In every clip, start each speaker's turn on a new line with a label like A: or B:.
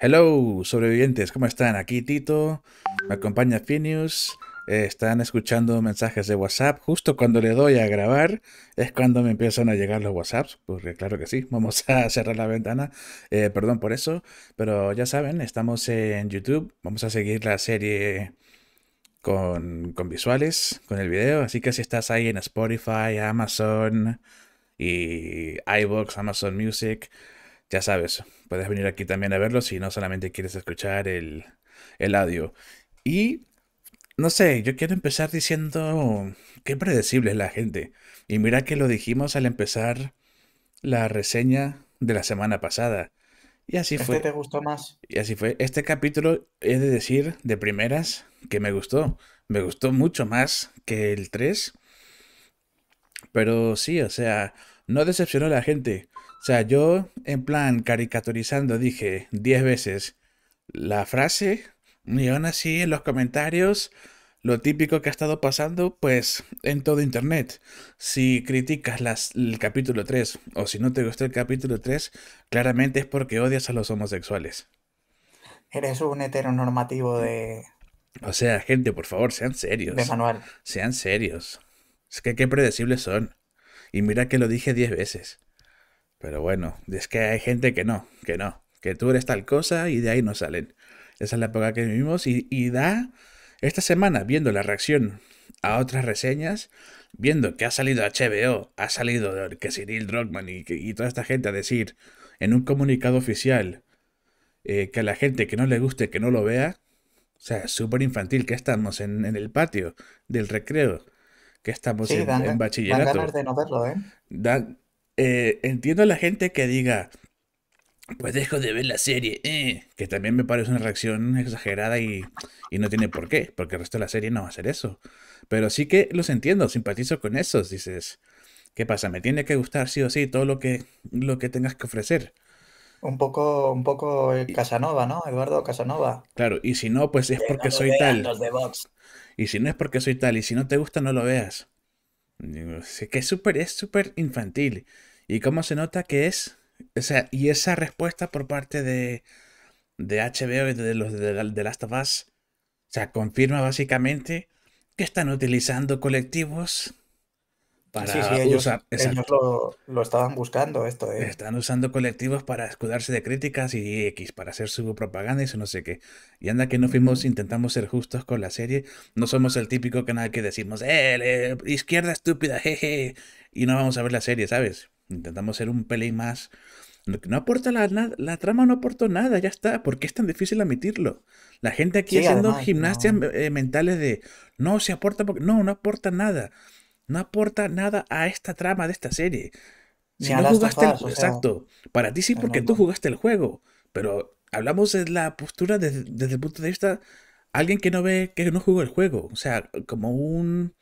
A: Hello, sobrevivientes, ¿cómo están? Aquí Tito, me acompaña Phineas. Eh, están escuchando mensajes de WhatsApp. Justo cuando le doy a grabar es cuando me empiezan a llegar los WhatsApps. Porque claro que sí, vamos a cerrar la ventana. Eh, perdón por eso. Pero ya saben, estamos en YouTube. Vamos a seguir la serie con, con visuales, con el video. Así que si estás ahí en Spotify, Amazon y iVoox, Amazon Music ya sabes, puedes venir aquí también a verlo si no solamente quieres escuchar el, el audio. Y no sé, yo quiero empezar diciendo qué predecible es la gente. Y mira que lo dijimos al empezar la reseña de la semana pasada. Y así ¿Este fue. te
B: gustó más.
A: Y así fue. Este capítulo he de decir de primeras que me gustó. Me gustó mucho más que el 3. Pero sí, o sea, no decepcionó a la gente. O sea, yo en plan caricaturizando dije 10 veces la frase y aún así en los comentarios lo típico que ha estado pasando pues en todo internet. Si criticas el capítulo 3 o si no te gustó el capítulo 3, claramente es porque odias a los homosexuales.
B: Eres un heteronormativo de...
A: O sea, gente, por favor, sean serios. De Sean serios. Es que qué predecibles son. Y mira que lo dije diez veces. Pero bueno, es que hay gente que no, que no, que tú eres tal cosa y de ahí no salen. Esa es la época que vivimos y, da esta semana viendo la reacción a otras reseñas, viendo que ha salido HBO, ha salido que Cyril Drogman y, y toda esta gente a decir en un comunicado oficial eh, que a la gente que no le guste que no lo vea, o sea, súper infantil que estamos en, en el patio del recreo que estamos en, bachillerato. de no verlo, ¿eh? Dan, eh, entiendo a la gente que diga, pues dejo de ver la serie, eh, que también me parece una reacción exagerada y, no tiene por qué, porque el resto de la serie no va a ser eso. Pero sí que los entiendo, simpatizo con esos, dices, ¿qué pasa? Me tiene que gustar sí o sí todo lo que, lo que tengas que ofrecer.
B: Un poco, un poco eh, Casanova, ¿no? Eduardo Casanova.
A: Claro, y si no, pues es porque soy tal. De Y si no es porque soy tal, y si no te gusta, no lo veas. es que es súper es infantil. ¿Y cómo se nota que es? O sea, y esa respuesta por parte de, de HBO y de los de, de Last o sea, confirma básicamente que están utilizando colectivos para sí, sí, ellos, lo, estaban buscando esto. Están usando colectivos para escudarse de críticas y X, para hacer su propaganda y eso no sé qué. Y anda que no fuimos, intentamos ser justos con la serie. No somos el típico canal que decimos, eh, izquierda estúpida, jeje, y no vamos a ver la serie, ¿sabes? Intentamos ser un pelín más... No aporta la, la, trama, no aportó nada, ya está. ¿Por qué es tan difícil admitirlo? La gente aquí haciendo gimnastias eh, mentales de no, se aporta porque no, no aporta nada no aporta nada a esta trama de esta serie.
B: Si no jugaste el... Exacto. Para ti sí porque tú
A: jugaste el juego. Pero hablamos de la postura desde, el punto de vista alguien que no ve, que no jugó el juego. O sea, como un,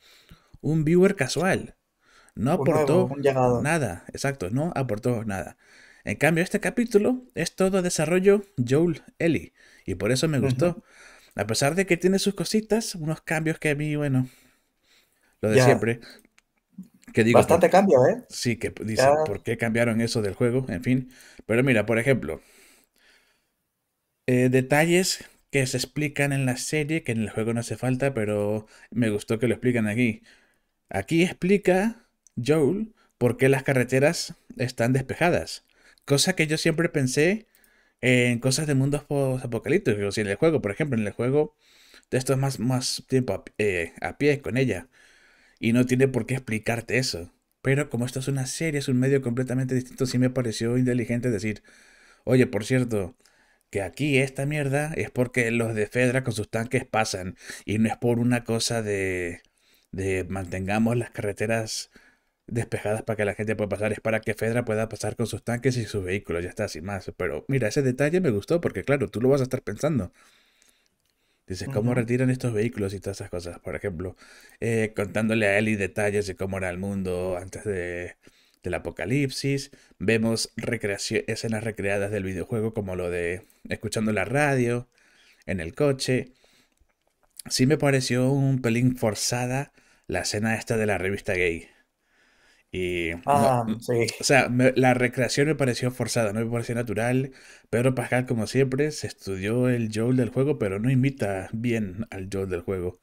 A: un viewer casual. No aportó nada. Exacto, no aportó nada. En cambio, este capítulo es todo desarrollo Joel Ellie. Y por eso me gustó. A pesar de que tiene sus cositas, unos cambios que a mí, bueno, lo de siempre. Que digo, Bastante cambio, ¿eh? Sí, que dicen, ¿por qué cambiaron eso del juego? En fin. Pero mira, por ejemplo, eh, detalles que se explican en la serie, que en el juego no hace falta, pero me gustó que lo explican aquí. Aquí explica Joel por qué las carreteras están despejadas. Cosa que yo siempre pensé en cosas de mundos apocalípticos. Y en el juego, por ejemplo, en el juego, de esto es más, más tiempo a eh, pie con ella y no tiene por qué explicarte eso. Pero como esto es una serie, es un medio completamente distinto, sí me pareció inteligente decir, oye, por cierto, que aquí esta mierda es porque los de Fedra con sus tanques pasan y no es por una cosa de, de mantengamos las carreteras despejadas para que la gente pueda pasar, es para que Fedra pueda pasar con sus tanques y sus vehículos, ya está, sin más. Pero mira, ese detalle me gustó porque claro, tú lo vas a estar pensando. Dices, ¿cómo retiran estos vehículos y todas esas cosas? Por ejemplo, eh, contándole a Ellie detalles de cómo era el mundo antes de, del apocalipsis. Vemos escenas recreadas del videojuego, como lo de escuchando la radio, en el coche. Sí me pareció un pelín forzada la escena esta de la revista gay. Ah, o sea, la recreación me pareció forzada, no me pareció natural. Pedro Pascal, como siempre, se estudió el Joel del juego, pero no imita bien al Joel del juego.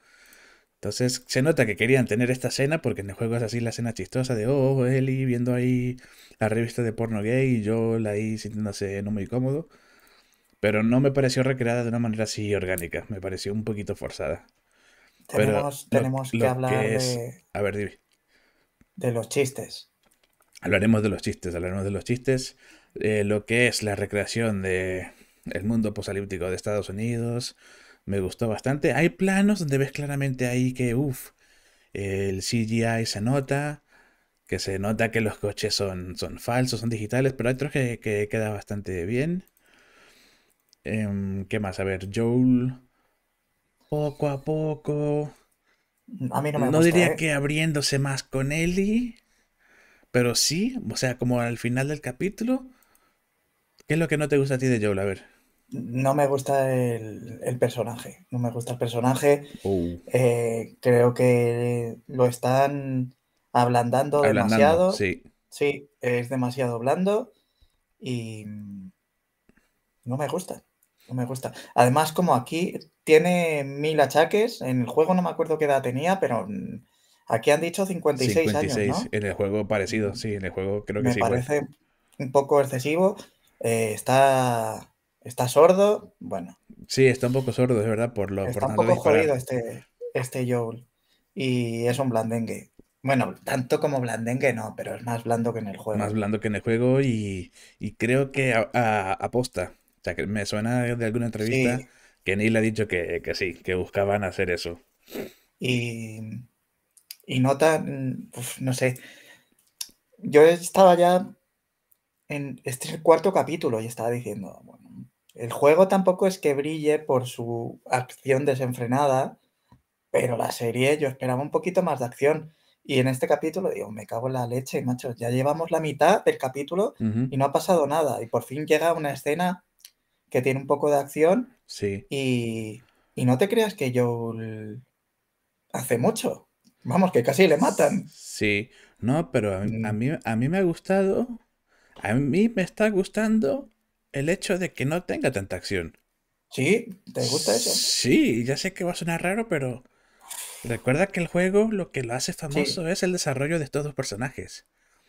A: Entonces se nota que querían tener esta escena porque en el juego es así la escena chistosa de, oh, Eli viendo ahí la revista de porno gay y Joel ahí sintiéndose no muy cómodo. Pero no me pareció recreada de una manera así orgánica, me pareció un poquito forzada. Tenemos, pero tenemos que hablar de... A ver,
B: de los chistes.
A: Hablaremos de los chistes, hablaremos de los chistes, eh, lo que es la recreación de el mundo posalíptico de Estados Unidos. Me gustó bastante. Hay planos donde ves claramente ahí que, uff, el CGI se nota, que se nota que los coches son, son falsos, son digitales, pero hay otros que, que queda bastante bien. Em, ¿Qué más? A ver, Joel. Poco a poco a no me No diría ¿eh? que abriéndose más con Ellie, pero sí, o sea, como al final del capítulo. ¿Qué es lo que no te gusta a ti de Joel?
B: A ver. No me gusta el, personaje. No me gusta el personaje. Oh. Eh, creo que lo están ablandando, demasiado. Sí. sí, es demasiado blando y no me gusta. No me gusta. Además, como aquí tiene mil achaques, en el juego no me acuerdo qué edad tenía, pero mm, aquí han dicho 56, años.
A: En el juego parecido, sí, en el juego creo que sí. Me pues.
B: parece un poco excesivo. Eh, está, está sordo, bueno.
A: Sí, está un poco sordo, es verdad, por lo Está un poco jodido
B: este, este Joel. Y es un blandengue. Bueno, tanto como blandengue no, pero es más blando que en el juego. Más
A: blando que en el juego y, creo que aposta o sea, que me suena de alguna entrevista que Neil ha dicho que, sí, que buscaban hacer eso.
B: Y, y nota, no sé, yo estaba ya en este el cuarto capítulo y estaba diciendo, bueno, el juego tampoco es que brille por su acción desenfrenada, pero la serie yo esperaba un poquito más de acción. Y en este capítulo digo, me cago en la leche, macho, ya llevamos la mitad del capítulo y no ha pasado nada. Y por fin llega una escena que tiene un poco de acción. Sí. Y, no te creas que yo hace mucho. Vamos, que casi le matan.
A: Sí, no, pero a mm. mí, a mí, me ha gustado. A mí me está gustando el hecho de que no tenga tanta acción. Sí, ¿te gusta eso? Sí, ya sé que va a sonar raro, pero
B: recuerda que el juego lo que lo hace famoso es el desarrollo de estos dos personajes.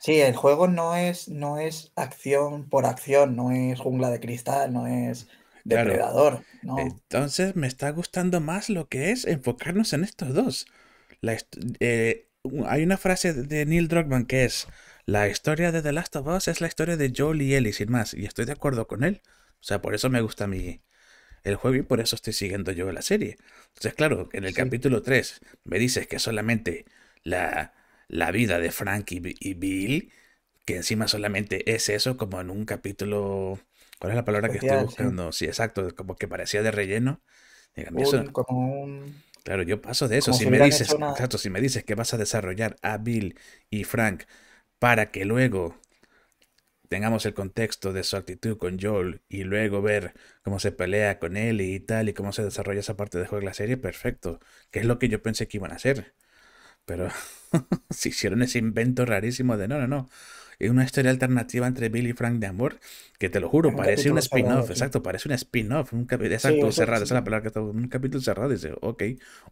B: Sí, el juego no es, no es acción por acción, no es jungla de cristal, no es depredador. Entonces me está gustando más lo que es enfocarnos
A: en estos dos. Eh, hay una frase de Neil Druckmann que es, la historia de The Last of Us es la historia de Joel y Ellie, sin más, y estoy de acuerdo con él. O sea, por eso me gusta mi, el juego y por eso estoy siguiendo yo la serie. Entonces, claro, en el capítulo 3 me dices que solamente la, la vida de Frank y, Bill, que encima solamente es eso, como en un capítulo. ¿Cuál es la palabra que estoy buscando? Sí. exacto, como que parecía de relleno. eso...
B: Claro, yo paso de eso. si, me dices, exacto,
A: si me dices que vas a desarrollar a Bill y Frank para que luego tengamos el contexto de su actitud con Joel y luego ver cómo se pelea con él y tal y cómo se desarrolla esa parte de juego de la serie, perfecto. Que es lo que yo pensé que iban a hacer. Pero si hicieron ese invento rarísimo de no, no, no. Es una historia alternativa entre Billy y Frank de amor que te lo juro, parece un spin-off, exacto, parece un spin-off, un capítulo cerrado, esa es la palabra que está, un capítulo cerrado, dice, ok,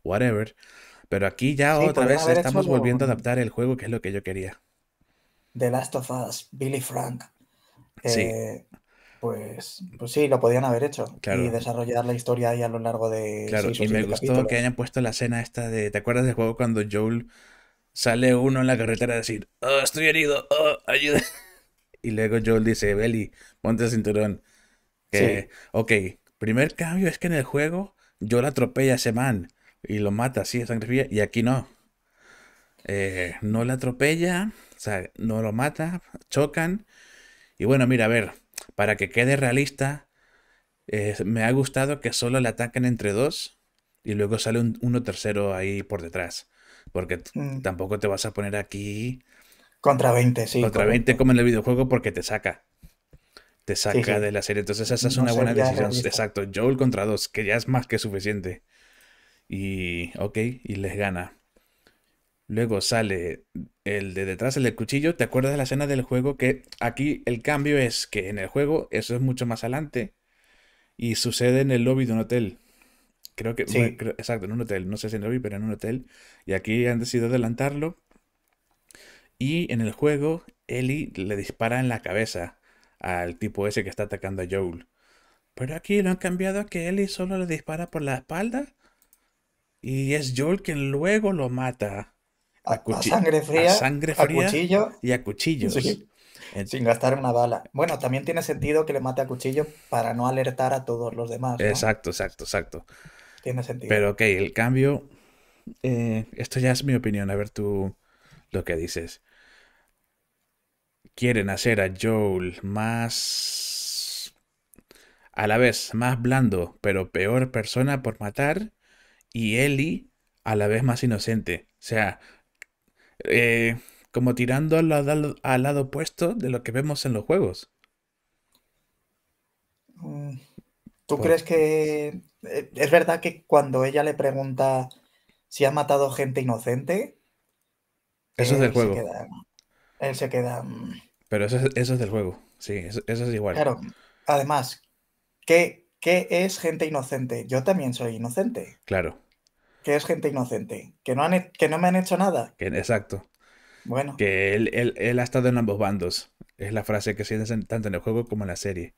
A: whatever. Pero aquí ya otra vez estamos volviendo a adaptar el juego, que es lo que yo quería.
B: The Last of Us, Billy Frank. sí. Eh, pues, pues sí, lo podían haber hecho y desarrollar la historia ahí a lo largo de. Claro, y me gustó que hayan
A: puesto la escena esta de. ¿Te acuerdas del juego cuando Joel sale uno en la carretera a decir,
B: oh, estoy herido,
A: oh, ayuda? Y luego Joel dice, Belly, ponte el cinturón. Ok, primer cambio es que en el juego Joel atropella a ese man y lo mata sí, es sangre y aquí no. Eh, no lo atropella, o sea, no lo mata, chocan. Y bueno, mira, a ver, para que quede realista, eh, me ha gustado que solo le ataquen entre dos y luego sale un, uno tercero ahí por detrás. Porque mm. tampoco te vas a poner aquí.
B: Contra 20, sí. Contra 20
A: como en el videojuego porque te saca. Te saca de la serie. Entonces esa es una buena decisión. Exacto. Joel contra dos, que ya es más que suficiente. Y ok, y les gana. Luego sale el de detrás, el del cuchillo, ¿te acuerdas de la escena del juego? Que aquí el cambio es que en el juego eso es mucho más adelante y sucede en el lobby de un hotel. Creo que, exacto, en un hotel, no sé si en el lobby, pero en un hotel. Y aquí han decidido adelantarlo. Y en el juego, Ellie le dispara en la cabeza al tipo ese que está atacando a Joel. Pero aquí lo han cambiado a que Ellie solo le dispara por la espalda. Y es
B: Joel quien luego lo mata. A, sangre fría, a, sangre a cuchillo y a cuchillos. Sí, sin gastar una bala. Bueno, también tiene sentido que le mate a cuchillo para no alertar a todos los demás. Exacto,
A: exacto, exacto.
B: Tiene sentido. Pero
A: ok, el cambio. Eh, esto ya es mi opinión, a ver tú lo que dices. Quieren hacer a Joel más. A la vez más blando, pero peor persona por matar. Y Ellie a la vez más inocente. O sea, eh, como tirando al, lado opuesto de lo que vemos en los juegos.
B: Mm, ¿Tú crees que eh, es verdad que cuando ella le pregunta si ha matado gente inocente? Eso es del juego. él se queda... Mm.
A: Pero eso es, del juego, sí, eso, es igual. Claro,
B: además, ¿qué es gente inocente? Yo también soy inocente. Claro que es gente inocente, que no, que no me han hecho nada.
A: exacto. Bueno. Que él, él, él, ha estado en ambos bandos. Es la frase que sientes tanto en el juego como en la serie.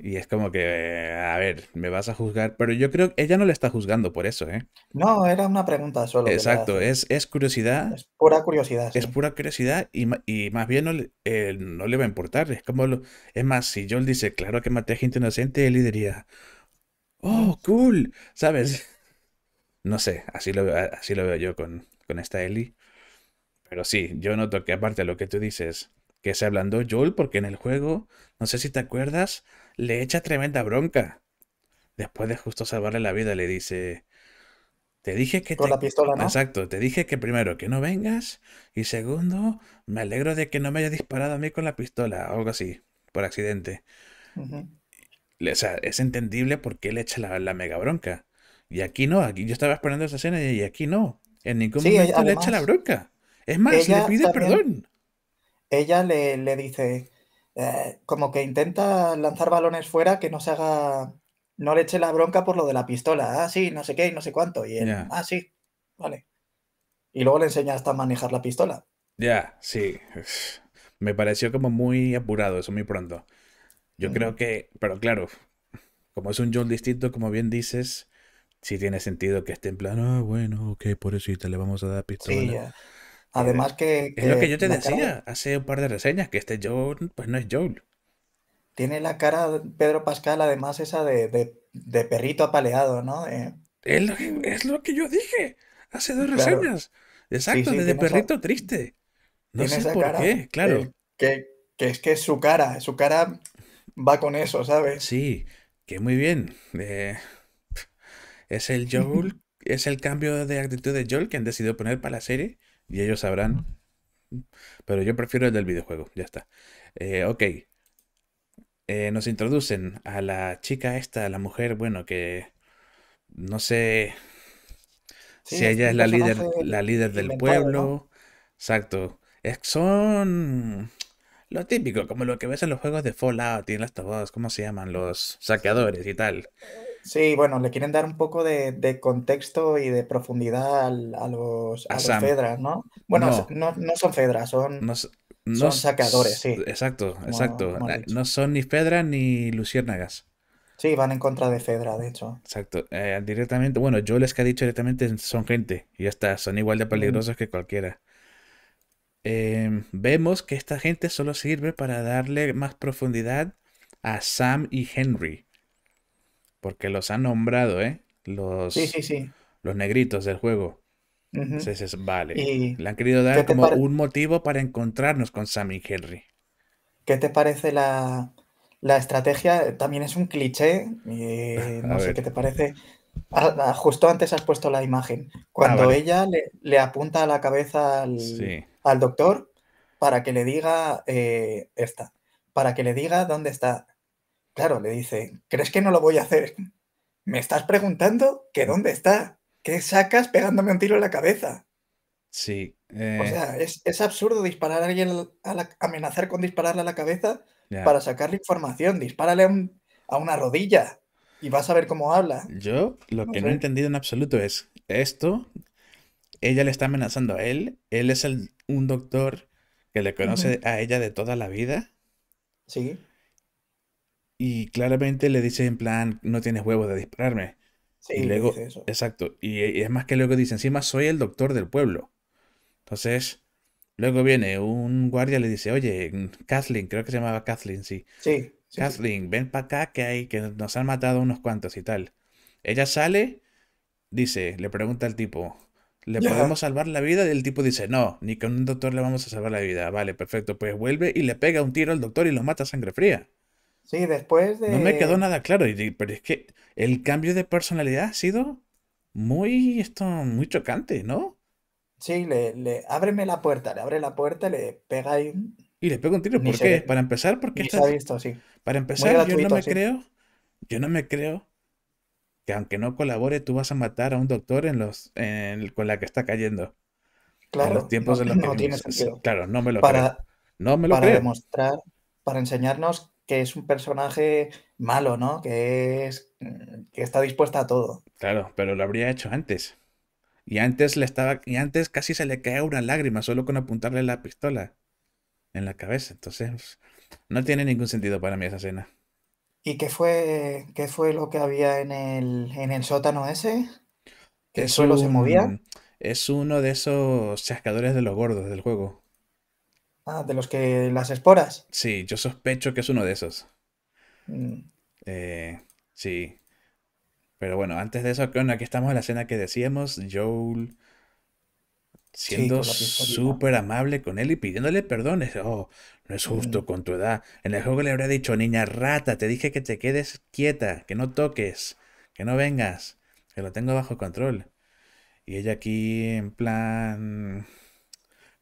A: Y es como que, eh, a ver, me vas a juzgar. Pero yo creo que ella no le está juzgando por eso, ¿eh?
B: No, era una pregunta solo. Exacto,
A: es, es, curiosidad. Es
B: pura curiosidad. Es
A: pura curiosidad y, más bien eh, no, le va a importar. Es como, es más, si Joel dice, claro que maté a gente inocente, él diría, oh, cool, ¿sabes? No sé, así lo, así lo veo yo con, esta Ellie. Pero sí, yo noto que aparte de lo que tú dices, que se ablandó Joel porque en el juego, no sé si te acuerdas, le echa tremenda bronca. Después de justo salvarle la vida, le dice, te dije que... Con la pistola, ¿no? Exacto, te dije que primero, que no vengas y segundo, me alegro de que no me haya disparado a mí con la pistola, o algo así, por accidente.
B: O
A: sea, es entendible por qué le echa la mega bronca. Y aquí no, aquí yo estaba esperando esa escena y aquí no. En ningún momento le echa la bronca. Es más, le pide perdón.
B: Ella le, dice, eh, como que intenta lanzar balones fuera que no se haga, no le eche la bronca por lo de la pistola. Ah, sí, no sé qué y no sé cuánto. Y él, ah, sí, vale. Y luego le enseña hasta manejar la pistola.
A: Ya, sí. Me pareció como muy apurado eso, muy pronto. Yo mm. creo que, pero claro, como es un John distinto, como bien dices, si tiene sentido que esté en plan, ah, bueno, ok, por eso y te le vamos a dar pistola. Además que, Es lo que yo te decía hace un par de reseñas, que este Joel, pues no es Joel. Tiene
B: la cara Pedro Pascal, además esa de, de, de perrito apaleado, ¿no? Eh, es, lo que, es, lo que, yo dije hace dos reseñas. Exacto, de perrito triste. No sé por cara, qué, claro. Que, que, es que su cara, su cara va con eso, ¿sabes? Sí,
A: que muy bien. Eh, es el es el cambio de actitud de Joel que han decidido poner para la serie y ellos sabrán. Pero yo prefiero el del videojuego, ya está. Eh, ok. Eh, nos introducen a la chica esta, la mujer, bueno, que no sé
B: si ella es la líder, la líder del pueblo.
A: Exacto. Es, son lo típico, como lo que ves en los juegos de Fallout y en las tobadas, ¿cómo se llaman? Los saqueadores y tal.
B: Sí, bueno, le quieren dar un poco de, contexto y de profundidad a, los, a, Fedras, ¿no? Bueno, no, son Fedras, son, sacadores, sí. Exacto, exacto. Ah,
A: no son ni Fedras ni Luciérnagas.
B: Sí, van en contra de Fedra, de hecho.
A: Exacto. Eh, directamente, bueno, yo les que he dicho directamente son gente y ya está, son igual de mm. peligrosos que cualquiera. Em, vemos que esta gente solo sirve para darle más profundidad a Sam y Henry porque los han nombrado, ¿eh? Los, sí, sí, sí. los negritos del juego. vale. Le han querido dar como un motivo para encontrarnos con Sammy y Henry.
B: ¿Qué te parece la, la estrategia? También es un cliché. no sé qué te parece. Ah, ah, justo antes has puesto la imagen. Ah, Cuando ella le, apunta a la cabeza al, doctor para que le diga eh, esta, para que le diga dónde está. Claro, le dice, ¿crees que no lo voy a hacer? ¿Me estás preguntando que mm. dónde está? ¿Qué sacas pegándome un tiro en la cabeza?
A: Sí. O eh. sea,
B: es, absurdo disparar a alguien, amenazar con dispararle a la cabeza para sacarle información. Dispárale a, una rodilla y vas a ver cómo habla.
A: Yo lo que no he entendido en absoluto es esto. Ella le está amenazando a él. Él es un doctor que le conoce a ella de toda la vida. Sí y claramente le dice en plan, no tienes huevos de dispararme. y luego, exacto. Y, es más que luego dice, encima soy el doctor del pueblo. Entonces, luego viene un guardia le dice, oye, mm, Kathleen, creo que se llamaba Kathleen, sí. Sí. Kathleen, ven para acá que hay, que nos han matado unos cuantos y tal. Ella sale, dice, le pregunta al tipo, ¿le podemos salvar la vida? Y el tipo dice, no, ni con un doctor le vamos a salvar la vida. Ah, vale, perfecto, pues vuelve y le pega un tiro al doctor y lo mata a sangre fría.
B: Sí, después de. No me quedó nada
A: claro, pero es que el cambio de personalidad ha sido muy, esto, muy
B: chocante, ¿no? Sí, le, le ábreme la puerta, le abre la puerta, le pega ahí. Y le pega un tiro. ¿Por qué? Para
A: empezar, porque Se visto, sí. Para empezar, yo no me creo. Yo no me creo que aunque no colabore, tú vas a matar a un doctor con la que está cayendo. Claro. los tiempos no, los tiene sentido. Claro, no me lo creo. para
B: demostrar, para enseñarnos que es un personaje malo, ¿no? Que, es, que está dispuesta a todo.
A: Claro, pero lo habría hecho antes. Y antes le estaba. Y antes casi se le cae una lágrima solo con apuntarle la pistola en la cabeza. Entonces, no tiene ningún sentido para mí esa escena.
B: ¿Y qué fue, qué fue lo que había en el, en el sótano ese? ¿Que solo se movía?
A: Es uno de esos chascadores de los gordos del juego.
B: Ah, de los que las esporas.
A: Sí, yo sospecho que es uno de esos. Mm. Eh, sí. Pero bueno, antes de eso, aquí estamos en la escena que decíamos, Joel siendo súper amable con él y pidiéndole perdón. Oh, no es justo mm. con tu edad. En el juego le habría dicho, niña rata, te dije que te quedes quieta, que no toques, que no vengas, que lo tengo bajo control. Y ella aquí en plan...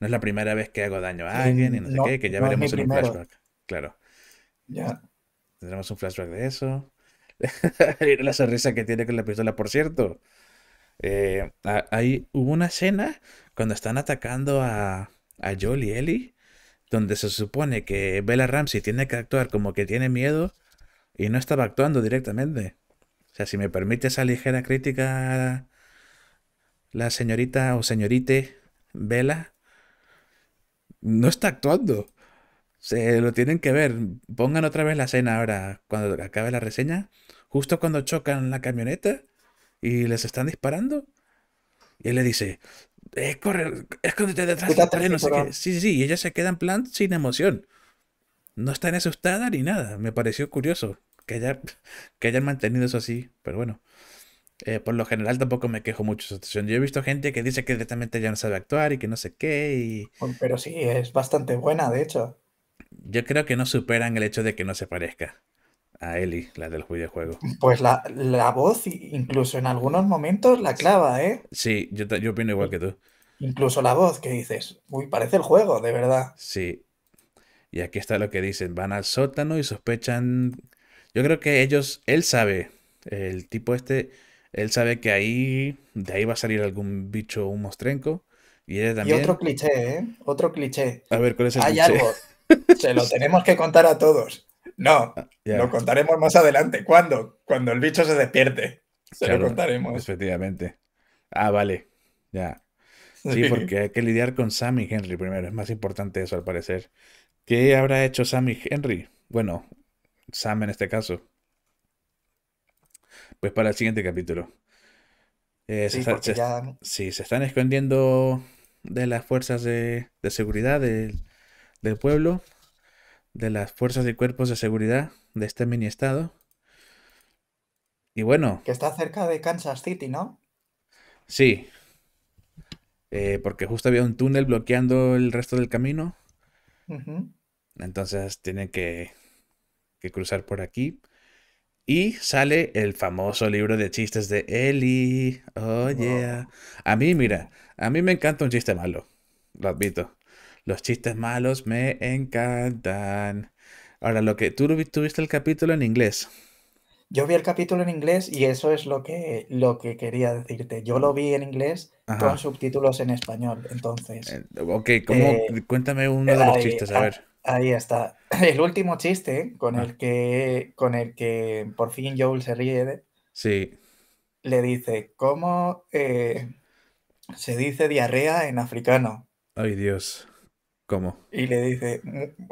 A: No es la primera vez que hago daño a eh, alguien y no, sé qué, que ya veremos en un flashback. Claro. Ya. Tendremos un flashback de eso. la sonrisa que tiene con la pistola, por cierto. Eh, ahí hubo una escena cuando están atacando a, a Joel y Ellie, donde se supone que Bella Ramsey tiene que actuar como que tiene miedo y no estaba actuando directamente. O sea, si me permite esa ligera crítica, la señorita o señorite Bella, no está actuando. Se lo tienen que ver. Pongan otra vez la escena ahora, cuando acabe la reseña. Justo cuando chocan la camioneta y les están disparando. Y él le dice, eh, corre, escóndete detrás del tren, no sé qué. Sí, sí, Y ella se queda en plan sin emoción. No está asustadas asustada ni nada. Me pareció curioso que, que hayan mantenido eso así. Pero bueno. Eh, por lo general tampoco me quejo mucho de su situación Yo he visto gente que dice que directamente ya no sabe actuar y que no sé qué. Y... Pero sí, es bastante buena, de hecho. Yo creo que no superan el hecho de que no se parezca a Ellie, la del juego. Mm,
B: pues la, voz, incluso en algunos momentos, la clava, ¿eh?
A: Sí, yo, yo opino igual que tú.
B: Incluso la voz que dices, uy, parece el juego, de verdad.
A: Sí. Y aquí está lo que dicen, van al sótano y sospechan... Yo creo que ellos, él sabe, el tipo este él sabe que ahí, de ahí va a salir algún bicho, un mostrenco. Y, también... y otro
B: cliché, ¿eh? Otro cliché. A ver, ¿cuál es el Hay algo. Se lo tenemos que contar a todos.
A: No, ah, lo
B: contaremos más adelante. ¿Cuándo? Cuando el bicho se despierte. Se lo contaremos.
A: Efectivamente. Ah, vale. Ya. Sí, sí, porque hay que lidiar con Sam y Henry primero. Es más importante eso, al parecer. ¿Qué habrá hecho Sam y Henry? Bueno, Sam en este caso pues para el siguiente capítulo. Eh, sí, se, están escondiendo de las fuerzas de, seguridad del, pueblo, de las fuerzas y cuerpos de seguridad de este mini estado. Y bueno. Que
B: está cerca de Kansas City, ¿no?
A: Sí. Eh, porque justo había un túnel bloqueando el resto del camino. Entonces tienen que, que cruzar por aquí. Y sale el famoso libro de chistes de Eli. Oh, yeah. A mí, mira, a mí me encanta un chiste malo. Lo admito. Los chistes malos me encantan. Ahora, lo que tú tuviste el capítulo en inglés.
B: Yo vi el capítulo en inglés y eso es lo que, lo que quería decirte. Yo lo vi en inglés con subtítulos en español, entonces. Eh, ok, eh, cuéntame uno eh, de los chistes, a ah, ver. Ahí está. El último chiste ¿eh? con, ah. el que, con el que por fin Joel se ríe. sí. Le dice, ¿cómo eh, se dice diarrea en africano?
A: Ay, Dios. ¿Cómo?
B: Y le dice,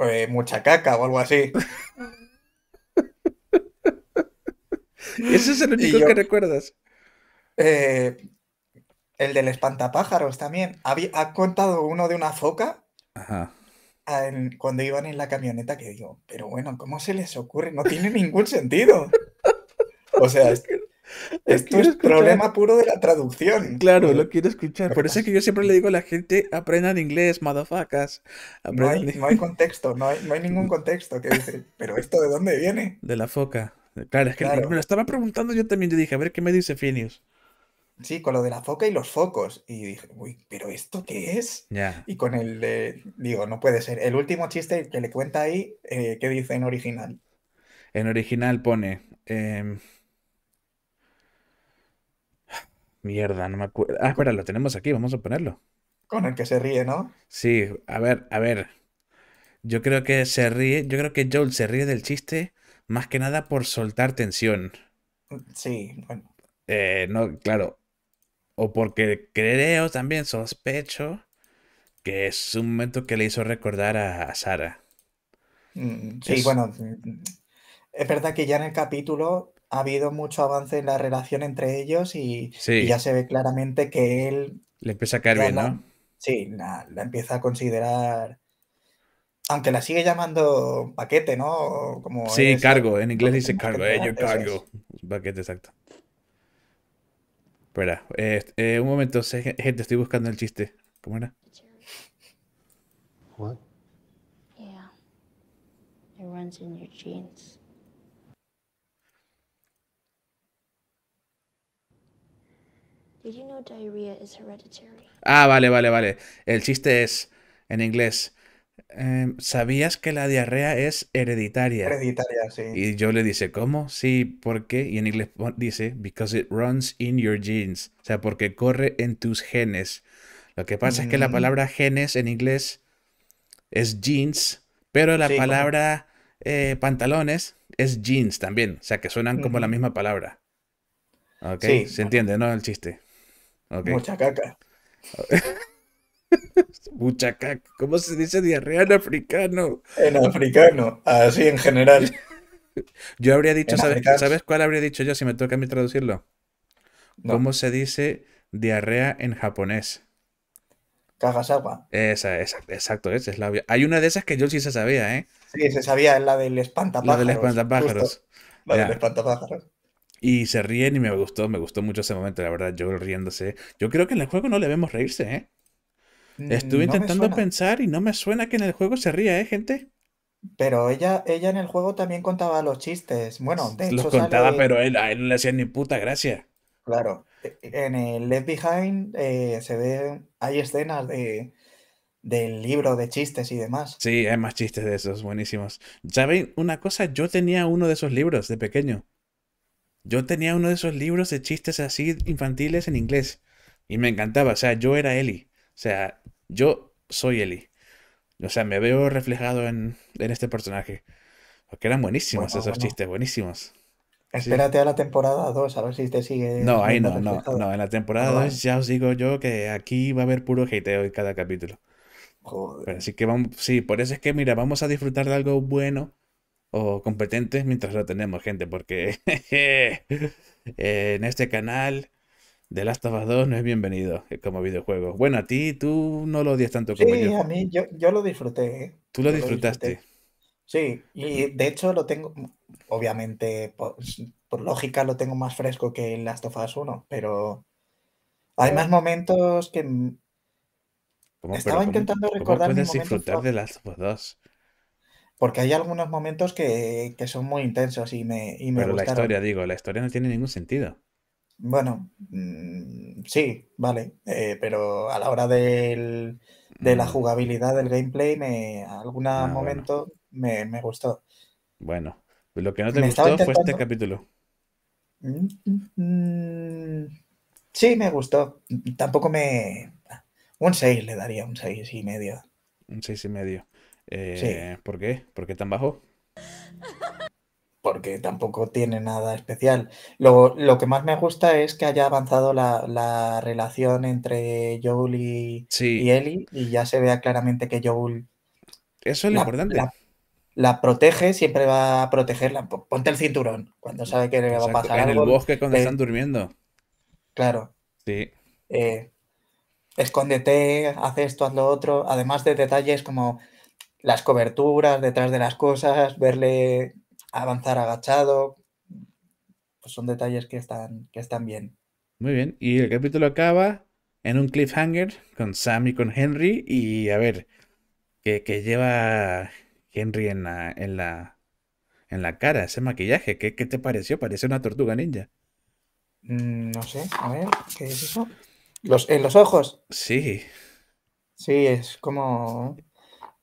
B: eh, mucha caca o algo así. Ese es el único que recuerdas. el del espantapájaros también. ha contado uno de una foca. Ajá cuando iban en la camioneta que digo, pero bueno, ¿cómo se les ocurre? No tiene ningún sentido. O sea, es,
A: esto es problema puro
B: de la traducción. Claro, lo quiero
A: escuchar. Por eso es que yo siempre le digo a la gente, aprendan inglés, madafacas. No, hay,
B: contexto, no hay, ningún contexto que dice, pero ¿esto de dónde viene?
A: De la foca. Claro, es que me
B: lo estaba preguntando yo también,
A: yo dije, a ver qué me dice Phineas.
B: Sí, con lo de la foca y los focos. Y dije, uy, ¿pero esto qué es? Y con el digo, no puede ser. El último chiste que le cuenta ahí, eh, ¿qué dice en original?
A: En original pone. Em, mierda, no me acuerdo. Ah, espera, lo tenemos aquí, vamos a ponerlo.
B: Con el que se ríe, ¿no?
A: Sí, a ver, a ver. Yo creo que se ríe, yo creo que Joel se ríe del chiste más que nada por soltar tensión.
B: Mm, sí, bueno.
A: Eh, no, claro, o porque creo también, sospecho, que es un momento que le hizo recordar a,
B: Sara. Mm, sí, bueno, mm, es verdad que ya en el capítulo ha habido mucho avance en la relación entre ellos y, ya se ve claramente que él...
A: Le empieza a caer bien, ¿no?
B: Sí, la, empieza a considerar... Aunque la sigue llamando paquete, ¿no? Como sí,
A: cargo. En inglés dice cargo. Eh, yo cargo. Paquete, exacto. Espera, eh, eh, un momento, gente, estoy buscando el chiste. ¿Cómo era? What? Yeah. It runs in your genes. Did you know diarrhea is hereditary? Ah, vale, vale, vale. El chiste es en inglés. Em, ¿sabías que la diarrea es hereditaria? Hereditaria, sí. Y yo le dice, ¿cómo? Sí, ¿por qué? Y en inglés dice, because it runs in your genes. O sea, porque corre en tus genes. Lo que pasa es que la mm. palabra genes en inglés es jeans, pero la palabra eh, pantalones es jeans también. O sea, que suenan como la misma palabra. Ok, se entiende, ¿no? El chiste. Mucha caca. Muchaca, ¿Cómo se dice diarrea en africano? En africano, así en general. Yo habría dicho, ¿sabes, cuál habría dicho yo si me toca a mí traducirlo? ¿Cómo se dice diarrea en japonés? Cajas Esa, exacto, esa es la obvia. Hay una de esas que yo sí se sabía, ¿eh?
B: Sí, se sabía, es la del espantapájaros. La del espantapájaros. espantapájaros.
A: Y se ríen y me gustó, me gustó mucho ese momento, la verdad, yo riéndose. Yo creo que en el juego no le vemos reírse, ¿eh? Estuve intentando pensar y no me suena que en el juego se ría, ¿eh,
B: gente? Pero ella, ella en el juego también contaba los chistes. Bueno, de Los contaba, pero él,
A: a él no le hacía ni puta gracia. Claro.
B: E, en el Left Behind eh, se ve. Hay escenas del libro de chistes y demás.
A: Sí, hay más chistes de esos, buenísimos. ¿Saben una cosa? Yo tenía uno de esos libros de pequeño. Yo tenía uno de esos libros de chistes así infantiles en inglés. Y me encantaba. O sea, yo era Eli. O sea, yo soy Eli. O sea, me veo reflejado en, este personaje. Porque eran buenísimos esos chistes, buenísimos.
B: Espérate a la temporada 2, a ver si te sigue. No, ahí no, no,
A: En la temporada 2 eh. ya os digo yo que aquí va a haber puro hateo en cada capítulo. Joder. así que vamos, sí, por eso es que, mira, vamos a disfrutar de algo bueno o competente mientras lo tenemos, gente, porque en este canal de Last of Us 2 no es bienvenido eh, como videojuego. Bueno, a ti tú no lo odias tanto como sí, a
B: mí yo, lo disfruté. ¿eh? Tú lo disfrutaste. sí, y de hecho lo tengo, obviamente, por, lógica lo tengo más fresco que el Last of Us 1, pero hay más momentos que...
A: Estaba intentando recordar... ¿cómo puedes disfrutar de Last of Us 2?
B: Porque hay algunos momentos que, son muy intensos y me, y Pero la historia, digo, la historia
A: no tiene ningún sentido.
B: Bueno, mm, sí, vale, eh, pero a la hora del, de la mm. jugabilidad del gameplay, me, a algún ah, momento me, gustó.
A: Bueno, pues lo que no te gustó fue este capítulo.
B: Mm, sí, me gustó. Tampoco me... Un 6 le daría, un 6 y medio. Un 6 y medio. Eh, sí. ¿Por qué? ¿Por qué tan bajo? porque tampoco tiene nada especial. Lo, lo, que más me gusta es que haya avanzado la, relación entre Joel y, Eli y, Ellie y ya se vea claramente que Joel... Eso es lo la, importante. La, protege, siempre va a protegerla. Ponte el cinturón cuando sabe que le va a pasar algo. En el bosque cuando están durmiendo. Claro. Sí. Eh, escóndete, haz esto, haz lo otro. Además de detalles como las coberturas detrás de las cosas, verle avanzar agachado. Pues son detalles que están, que están bien.
A: Muy bien. Y el capítulo acaba en un cliffhanger con Sam y con Henry. Y a ver, que, lleva Henry en la, en la, en la cara, ese maquillaje. ¿Qué, te pareció? Parece una
B: tortuga ninja. Mm, no sé, a ver, ¿qué es eso? Los, ¿En eh, los ojos? Sí. Sí, es como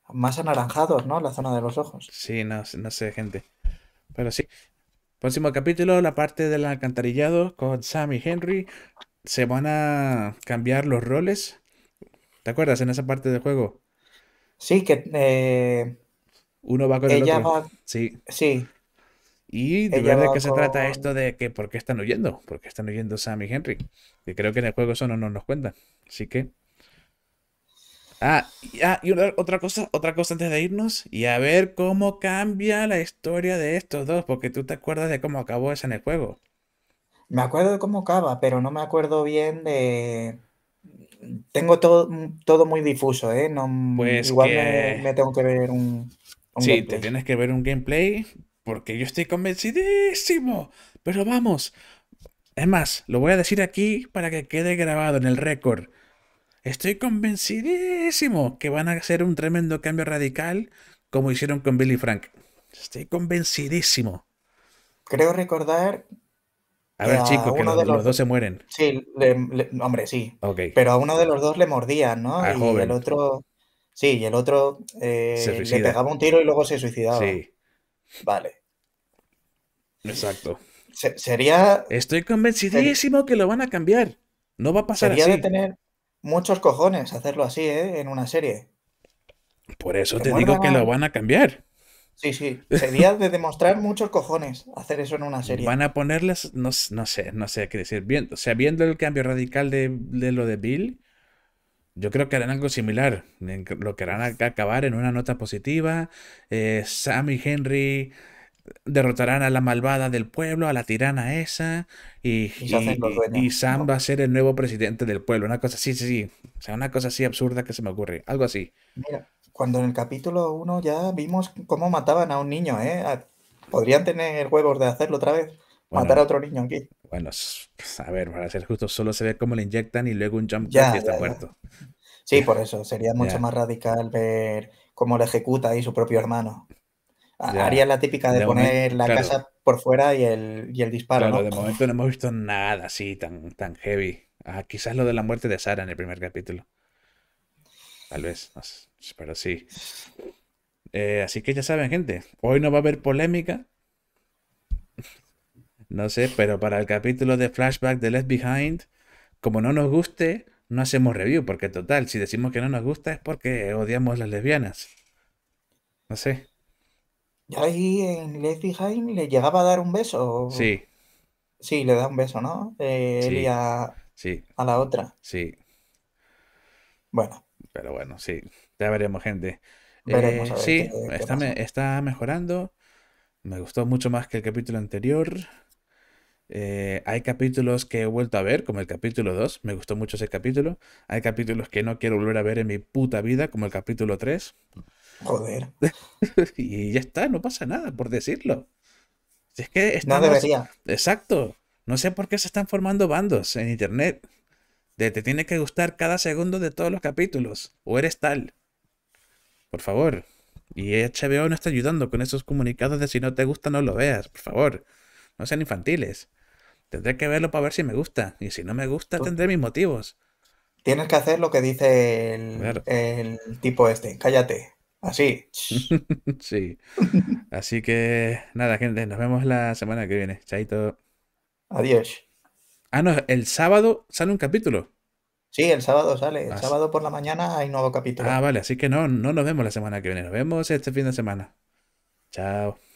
B: más anaranjados,
A: ¿no? La zona de los ojos. Sí, no sé, gente. Pero sí. Próximo capítulo, la parte del alcantarillado con Sam y Henry. Se van a cambiar los roles. ¿Te acuerdas en esa parte del juego? Sí, que eh, uno va con el otro. Sí. Sí. Y de verdad que se trata esto de que por qué están huyendo, por qué están huyendo Sam y Henry. y creo que en el juego eso no nos cuentan. Así que Ah, y, ah, otra cosa, otra cosa antes de irnos, y a ver cómo cambia la historia de estos dos, porque tú te acuerdas de cómo acabó esa en el
B: juego. Me acuerdo de cómo acaba, pero no me acuerdo bien de. Tengo todo, todo muy difuso, ¿eh? No, pues igual me, tengo que ver un. sí,
A: te tienes que ver un gameplay, porque yo estoy convencidísimo. Pero vamos. Es más, lo voy a decir aquí para que quede grabado en el récord. Estoy convencidísimo que van a hacer un tremendo cambio radical como hicieron con Billy Frank. Estoy convencidísimo.
B: Creo recordar. A ver, chicos, que los, dos se mueren. Sí, hombre, sí. Pero a uno de los dos le mordían, ¿no? y el otro. Sí, y el otro eh, le pegaba un tiro y luego se suicidaba. Sí. Vale. Exacto.
A: sería. Estoy convencidísimo que lo van a cambiar. No va a pasar sería así.
B: tener, muchos cojones hacerlo así, ¿eh? En una serie.
A: Por eso te digo que lo van a cambiar.
B: Sí, sí. Sería de demostrar muchos cojones hacer eso en una serie. Van
A: a ponerles, no, sé, no sé qué decir. o sea, viendo el cambio radical de, lo de Bill, yo creo que harán algo similar. Lo que harán acabar en una nota positiva. Eh, Sam y Henry derrotarán a la malvada del pueblo, a la tirana esa, y, Sam va a ser el nuevo presidente del pueblo. Una cosa así, sí, sí. O sea, una cosa así absurda que se me ocurre. Algo así.
B: Mira, cuando en el capítulo 1 ya vimos cómo mataban a un niño, ¿eh? Podrían tener huevos de hacerlo otra vez. matar a otro niño aquí.
A: Bueno, pues, a ver, para ser justo, solo se ve cómo le inyectan y luego un jump ya, y está muerto. Sí, por eso. Sería mucho más
B: radical ver cómo lo ejecuta ahí su propio hermano. Ah, haría la típica de, poner la casa por fuera y el,
A: disparo. ¿no? de momento no hemos visto nada así tan, tan heavy. Ah, quizás lo de la muerte de Sara en el primer capítulo. Tal vez, pero sí. Eh, así que ya saben, gente, hoy no va a haber polémica. No sé, pero para el capítulo de flashback de Left Behind, como no nos guste, no hacemos review, porque total, si decimos que no nos gusta es porque odiamos las lesbianas. No sé.
B: ¿Y ahí en Left Behind le llegaba a dar un beso. Sí. Sí, le da un beso, ¿no? Eh,
A: sí. a, la otra. Sí. Bueno. Pero bueno, sí. Ya veremos, gente. Eh, sí, está, mejorando. Me gustó mucho más que el capítulo anterior. Eh, hay capítulos que he vuelto a ver, como el capítulo 2, me gustó mucho ese capítulo. Hay capítulos que no quiero volver a ver en mi puta vida, como el capítulo 3.
B: Joder.
A: y ya está, no pasa nada por decirlo. es que No debería. Exacto. No sé por qué se están formando bandos en internet. De te tiene que gustar cada segundo de todos los capítulos. O eres tal. Por favor. Y HBO no está ayudando con esos comunicados de si no te gusta no lo veas. Por favor. No sean infantiles. Tendré que verlo para ver si me gusta. Y si no me gusta, tendré mis motivos. Tienes que hacer lo que dice el tipo este. Cállate. Así. sí. Así que nada, gente, nos vemos la semana que viene. Chaito. Adiós. Ah, no, el sábado sale un capítulo.
B: Sí, el sábado sale. El ah,
A: sábado por la mañana hay nuevo capítulo. Ah, vale, así que no, no nos vemos la semana que viene. Nos vemos este fin de semana. Chao.